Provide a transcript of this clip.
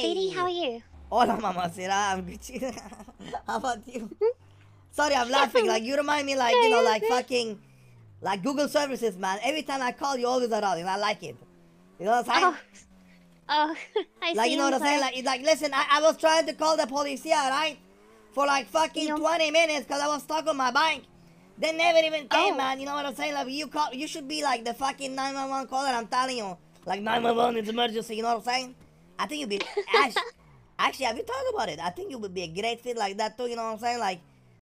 sweetie. How are you? Hola, mamacita. I'm Gucci. how about you? Mm-hmm. Sorry, I'm laughing. Like you remind me, like you know, like fucking, like Google services, man. Every time I call, you always around, and I like it. You know what I'm saying? Oh, oh I Like you know what I'm saying? Like, like listen, I, I was trying to call the police, yeah, right? For like fucking 20 minutes, cause I was stuck on my bike. They never even came, oh. man. You know what I'm saying? Like you call, you should be like the fucking 911 caller. I'm telling you, like 911, it's emergency. You know what I'm saying? I think you would be actually, actually, have you talked about it? I think it would be a great fit like that too. You know what I'm saying? Like